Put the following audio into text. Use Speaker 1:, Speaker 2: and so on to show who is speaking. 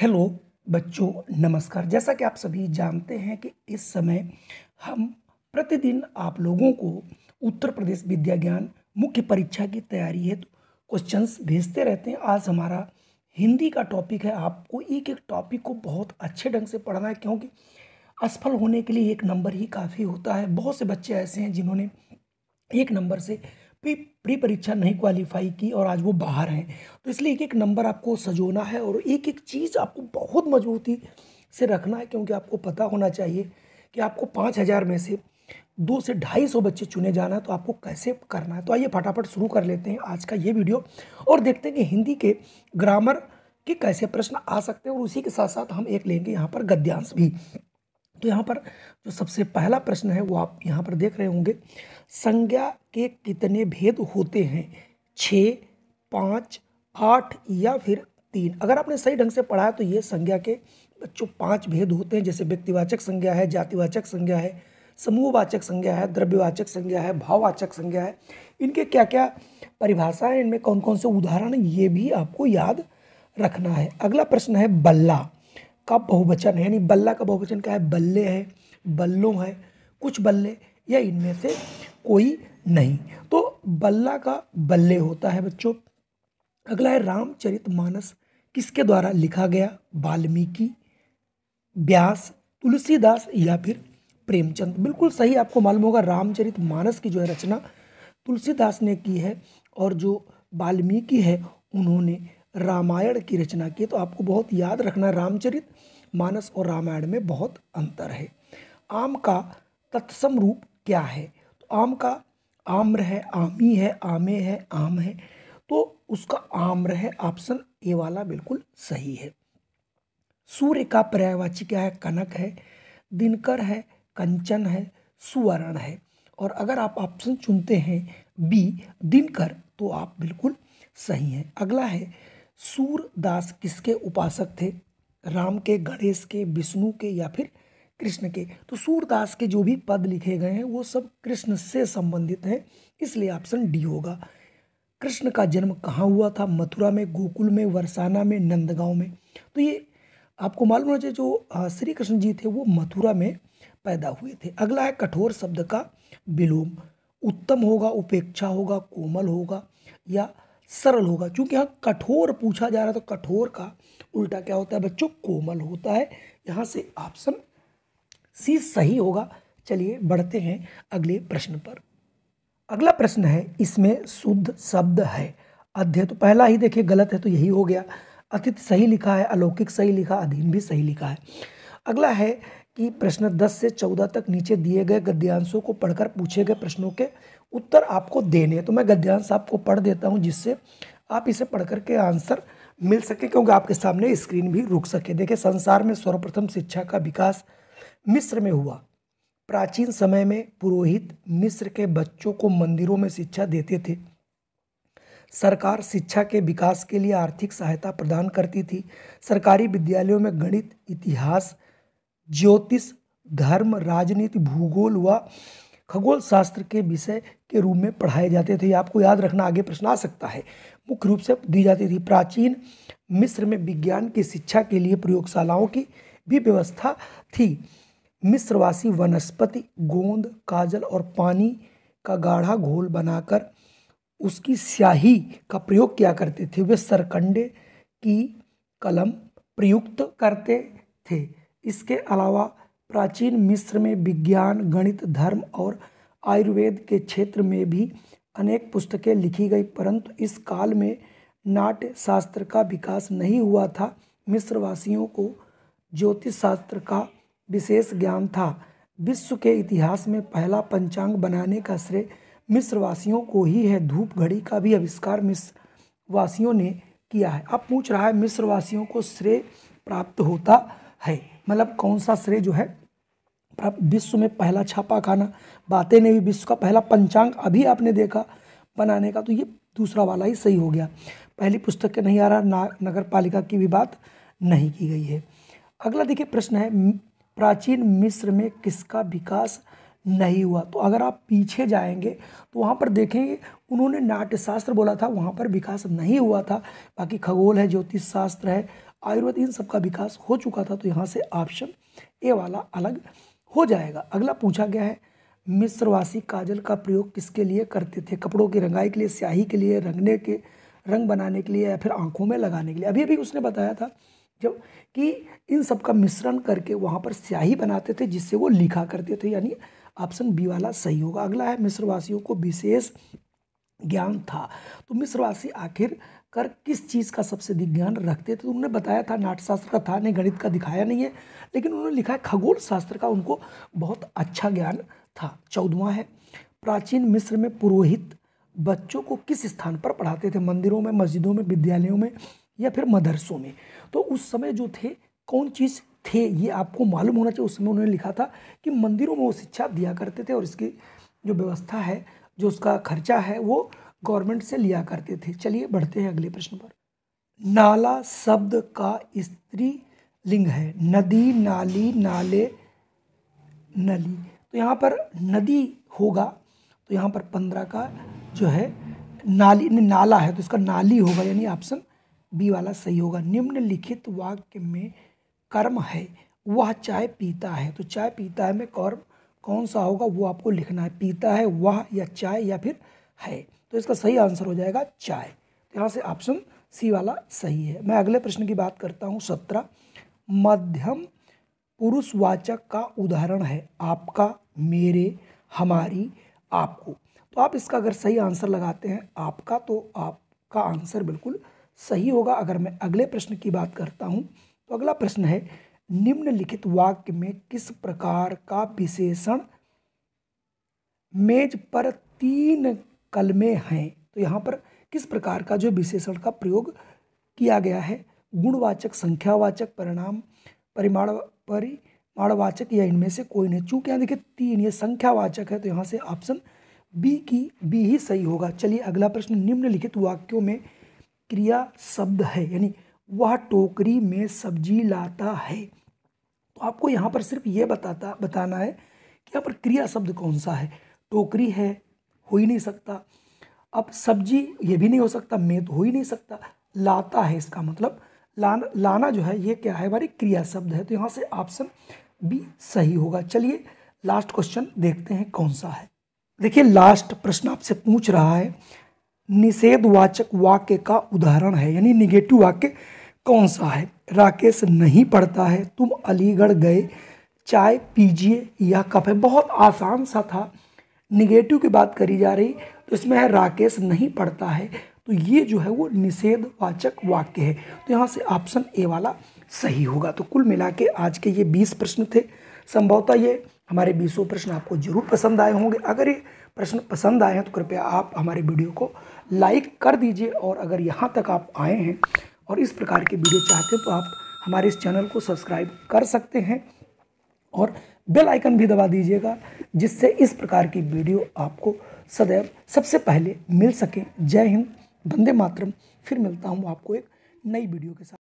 Speaker 1: hello बच्चों नमस्कार जैसा कि आप सभी जानते हैं कि इस समय हम प्रतिदिन आप लोगों को उत्तर प्रदेश विद्या ज्ञान मुख्य परीक्षा की तैयारी हेतु क्वेश्चंस भेजते रहते हैं आज हमारा हिंदी का टॉपिक है आपको एक एक टॉपिक को बहुत अच्छे ढंग से पढ़ना है क्योंकि असफल होने के लिए एक नंबर ही काफ़ी होता है बहुत से बच्चे ऐसे हैं जिन्होंने एक नंबर से भी प्री परीक्षा नहीं क्वालिफाई की और आज वो बाहर हैं तो इसलिए एक एक नंबर आपको सजोना है और एक एक चीज़ आपको बहुत मजबूती से रखना है क्योंकि आपको पता होना चाहिए कि आपको पाँच हज़ार में से दो से ढाई सौ बच्चे चुने जाना है तो आपको कैसे करना है तो आइए फटाफट शुरू कर लेते हैं आज का ये वीडियो और देखते हैं कि हिंदी के ग्रामर के कैसे प्रश्न आ सकते हैं और उसी के साथ साथ हम एक लेंगे यहाँ पर गद्यांश भी तो यहाँ पर जो सबसे पहला प्रश्न है वो आप यहाँ पर देख रहे होंगे संज्ञा के कितने भेद होते हैं छः पाँच आठ या फिर तीन अगर आपने सही ढंग से पढ़ा है तो ये संज्ञा के बच्चों पांच भेद होते हैं जैसे व्यक्तिवाचक संज्ञा है जातिवाचक संज्ञा है समूहवाचक संज्ञा है द्रव्यवाचक संज्ञा है भाववाचक संज्ञा है इनके क्या क्या परिभाषाएं इनमें कौन कौन से उदाहरण ये भी आपको याद रखना है अगला प्रश्न है बल्ला का बहुवचन है यानी बल्ला का बहुवचन क्या है बल्ले है बल्लों है कुछ बल्ले या इनमें से कोई नहीं तो बल्ला का बल्ले होता है बच्चों अगला है रामचरित मानस किसके द्वारा लिखा गया वाल्मीकि व्यास तुलसीदास या फिर प्रेमचंद बिल्कुल सही आपको मालूम होगा रामचरित मानस की जो है रचना तुलसीदास ने की है और जो वाल्मीकि है उन्होंने रामायण की रचना की तो आपको बहुत याद रखना रामचरित मानस और रामायण में बहुत अंतर है आम का तत्सम रूप क्या है तो आम का आम्र है आमी है आमे है आम है तो उसका आम्र है ऑप्शन ए वाला बिल्कुल सही है सूर्य का पर्यायवाची क्या है कनक है दिनकर है कंचन है सुवर्ण है और अगर आप ऑप्शन चुनते हैं बी दिनकर तो आप बिल्कुल सही हैं अगला है सूरदास किसके उपासक थे राम के गणेश के विष्णु के या फिर कृष्ण के तो सूरदास के जो भी पद लिखे गए हैं वो सब कृष्ण से संबंधित हैं इसलिए ऑप्शन डी होगा कृष्ण का जन्म कहाँ हुआ था मथुरा में गोकुल में वरसाना में नंदगांव में तो ये आपको मालूम होना चाहिए जो श्री कृष्ण जी थे वो मथुरा में पैदा हुए थे अगला है कठोर शब्द का विलोम उत्तम होगा उपेक्षा होगा कोमल होगा या सरल होगा क्योंकि यहाँ कठोर पूछा जा रहा है तो कठोर का उल्टा क्या होता है बच्चों कोमल होता है यहाँ से ऑप्शन सी सही होगा चलिए बढ़ते हैं अगले प्रश्न पर अगला प्रश्न है इसमें शुद्ध शब्द है अध्यय तो पहला ही देखिए गलत है तो यही हो गया अतिथि सही लिखा है अलौकिक सही लिखा अधीन भी सही लिखा है अगला है कि प्रश्न 10 से 14 तक नीचे दिए गए गद्यांशों को पढ़कर पूछे गए प्रश्नों के उत्तर आपको देने हैं तो मैं गद्यांश आपको पढ़ देता हूँ जिससे आप इसे पढ़ करके आंसर मिल सके क्योंकि आपके सामने स्क्रीन भी रुक सके देखिए संसार में सर्वप्रथम शिक्षा का विकास मिस्र में हुआ प्राचीन समय में पुरोहित मिस्र के बच्चों को मंदिरों में शिक्षा देते थे सरकार शिक्षा के विकास के लिए आर्थिक सहायता प्रदान करती थी सरकारी विद्यालयों में गणित इतिहास ज्योतिष धर्म राजनीति भूगोल व खगोल शास्त्र के विषय के रूप में पढ़ाए जाते थे आपको याद रखना आगे प्रश्न आ सकता है मुख्य रूप से दी जाती थी प्राचीन मिस्र में विज्ञान की शिक्षा के लिए प्रयोगशालाओं की भी व्यवस्था थी मिस्रवासी वनस्पति गोंद काजल और पानी का गाढ़ा घोल बनाकर उसकी स्याही का प्रयोग किया करते थे वे सरकंडे की कलम प्रयुक्त करते थे इसके अलावा प्राचीन मिस्र में विज्ञान गणित धर्म और आयुर्वेद के क्षेत्र में भी अनेक पुस्तकें लिखी गई परंतु इस काल में नाट्य शास्त्र का विकास नहीं हुआ था मिस्रवासियों को ज्योतिष शास्त्र का विशेष ज्ञान था विश्व के इतिहास में पहला पंचांग बनाने का श्रेय मिस्रवासियों को ही है धूप घड़ी का भी आविष्कार मिस्रवासियों ने किया है अब पूछ रहा है मिस्रवासियों को श्रेय प्राप्त होता है मतलब कौन सा श्रेय जो है विश्व में पहला छापा खाना बातें ने भी विश्व का पहला पंचांग अभी आपने देखा बनाने का तो ये दूसरा वाला ही सही हो गया पहली पुस्तक के नहीं आ रहा ना नगर पालिका की भी बात नहीं की गई है अगला देखिए प्रश्न है प्राचीन मिस्र में किसका विकास नहीं हुआ तो अगर आप पीछे जाएंगे तो वहाँ पर देखेंगे उन्होंने नाट्यशास्त्र बोला था वहाँ पर विकास नहीं हुआ था बाकी खगोल है ज्योतिष शास्त्र है आयुर्वेद इन सब का विकास हो चुका था तो यहाँ से ऑप्शन ए वाला अलग हो जाएगा अगला पूछा गया है मिस्रवासी काजल का प्रयोग किसके लिए करते थे कपड़ों की रंगाई के लिए स्याही के लिए रंगने के रंग बनाने के लिए या फिर आँखों में लगाने के लिए अभी अभी उसने बताया था जब कि इन सब का मिश्रण करके वहाँ पर स्याही बनाते थे जिससे वो लिखा करते थे यानी ऑप्शन बी वाला सही होगा अगला है मिस्रवासियों को विशेष ज्ञान था तो मिस्रवासी आखिर कर किस चीज़ का सबसे अधिक ज्ञान रखते थे तो उन्होंने बताया था नाटशास्त्र का था नहीं गणित का दिखाया नहीं है लेकिन उन्होंने लिखा है खगोल शास्त्र का उनको बहुत अच्छा ज्ञान था चौदवा है प्राचीन मिस्र में पुरोहित बच्चों को किस स्थान पर पढ़ाते थे मंदिरों में मस्जिदों में विद्यालयों में या फिर मदरसों में तो उस समय जो थे कौन चीज़ थे ये आपको मालूम होना चाहिए उस समय उन्होंने लिखा था कि मंदिरों में वो शिक्षा दिया करते थे और इसकी जो व्यवस्था है जो उसका खर्चा है वो गवर्नमेंट से लिया करते थे चलिए बढ़ते हैं अगले प्रश्न पर नाला शब्द का स्त्री लिंग है नदी नाली नाले नली तो यहाँ पर नदी होगा तो यहाँ पर पंद्रह का जो है नाली नाला है तो इसका नाली होगा यानी ऑप्शन बी वाला सही होगा निम्नलिखित वाक्य में कर्म है वह चाय पीता है तो चाय पीता है में कर्म कौन सा होगा वो आपको लिखना है पीता है वह या चाय या फिर है तो इसका सही आंसर हो जाएगा चाय तो यहाँ से ऑप्शन सी वाला सही है मैं अगले प्रश्न की बात करता हूँ सत्रह मध्यम पुरुषवाचक का उदाहरण है आपका मेरे हमारी आपको तो आप इसका अगर सही आंसर लगाते हैं आपका तो आपका आंसर बिल्कुल सही होगा अगर मैं अगले प्रश्न की बात करता हूँ तो अगला प्रश्न है निम्नलिखित वाक्य में किस प्रकार का विशेषण मेज पर तीन कल में हैं तो यहाँ पर किस प्रकार का जो विशेषण का प्रयोग किया गया है गुणवाचक संख्यावाचक परिणाम परिमाण परिमाणवाचक या इनमें से कोई नहीं चूंकि यहाँ देखिए तीन ये संख्यावाचक है तो यहाँ से ऑप्शन बी की बी ही सही होगा चलिए अगला प्रश्न निम्नलिखित वाक्यों में क्रिया शब्द है यानी वह टोकरी में सब्जी लाता है तो आपको यहाँ पर सिर्फ ये बताता बताना है कि यहाँ पर क्रिया शब्द कौन सा है टोकरी है हो ही नहीं सकता अब सब्जी ये भी नहीं हो सकता मैं तो हो ही नहीं सकता लाता है इसका मतलब लान लाना जो है ये क्या है हमारी क्रिया शब्द है तो यहाँ से ऑप्शन बी सही होगा चलिए लास्ट क्वेश्चन देखते हैं कौन सा है देखिए लास्ट प्रश्न आपसे पूछ रहा है निषेधवाचक वाक्य का उदाहरण है यानी निगेटिव वाक्य कौन सा है राकेश नहीं पढ़ता है तुम अलीगढ़ गए चाय पीजिए या कफ है बहुत आसान सा था निगेटिव की बात करी जा रही तो इसमें है राकेश नहीं पढ़ता है तो ये जो है वो निषेधवाचक वाक्य है तो यहाँ से ऑप्शन ए वाला सही होगा तो कुल मिला के आज के ये बीस प्रश्न थे संभवतः ये हमारे बीसों प्रश्न आपको जरूर पसंद आए होंगे अगर ये प्रश्न पसंद आए हैं तो कृपया आप हमारे वीडियो को लाइक कर दीजिए और अगर यहाँ तक आप आए हैं और इस प्रकार के वीडियो चाहते हैं तो आप हमारे इस चैनल को सब्सक्राइब कर सकते हैं और बेल आइकन भी दबा दीजिएगा जिससे इस प्रकार की वीडियो आपको सदैव सबसे पहले मिल सके जय हिंद वंदे मातरम फिर मिलता हूँ आपको एक नई वीडियो के साथ